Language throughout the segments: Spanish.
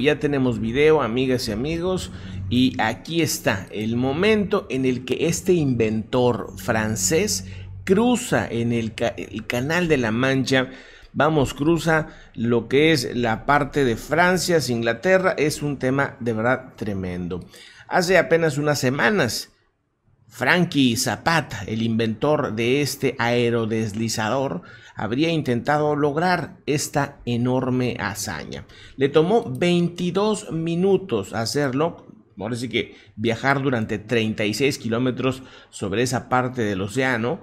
Ya tenemos video, amigas y amigos, y aquí está el momento en el que este inventor francés cruza en el, canal de la Mancha. Vamos, cruza lo que es la parte de Francia, Inglaterra. Es un tema de verdad tremendo. Hace apenas unas semanas Frankie Zapata, el inventor de este aerodeslizador, habría intentado lograr esta enorme hazaña. Le tomó 22 minutos hacerlo, por decir que viajar durante 36 kilómetros sobre esa parte del océano,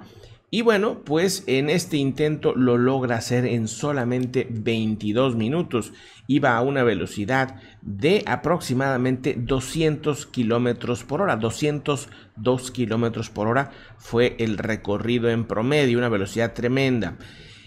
y bueno, pues en este intento lo logra hacer en solamente 22 minutos. Iba a una velocidad de aproximadamente 200 kilómetros por hora. 202 kilómetros por hora fue el recorrido en promedio, una velocidad tremenda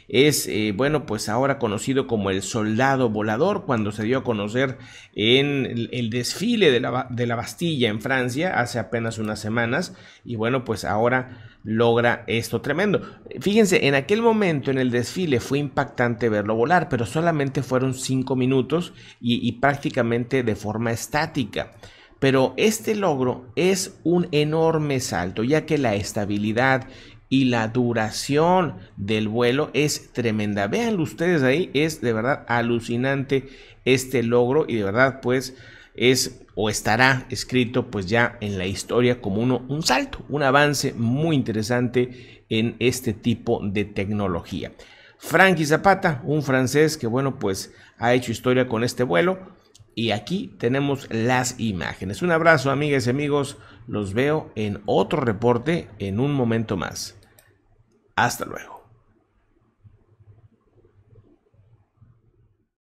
es, eh, bueno, pues ahora conocido como el soldado volador, cuando se dio a conocer en el, desfile de la, Bastilla en Francia hace apenas unas semanas, y bueno, pues ahora logra esto tremendo. Fíjense, en aquel momento en el desfile fue impactante verlo volar, pero solamente fueron cinco minutos y prácticamente de forma estática. Pero este logro es un enorme salto, ya que la estabilidad y la duración del vuelo es tremenda. Vean ustedes ahí, es de verdad alucinante este logro y de verdad pues es o estará escrito pues ya en la historia como uno, un salto, un avance muy interesante en este tipo de tecnología. Frankie Zapata, un francés que bueno pues ha hecho historia con este vuelo y aquí tenemos las imágenes. Un abrazo amigas y amigos, los veo en otro reporte en un momento más. Hasta luego.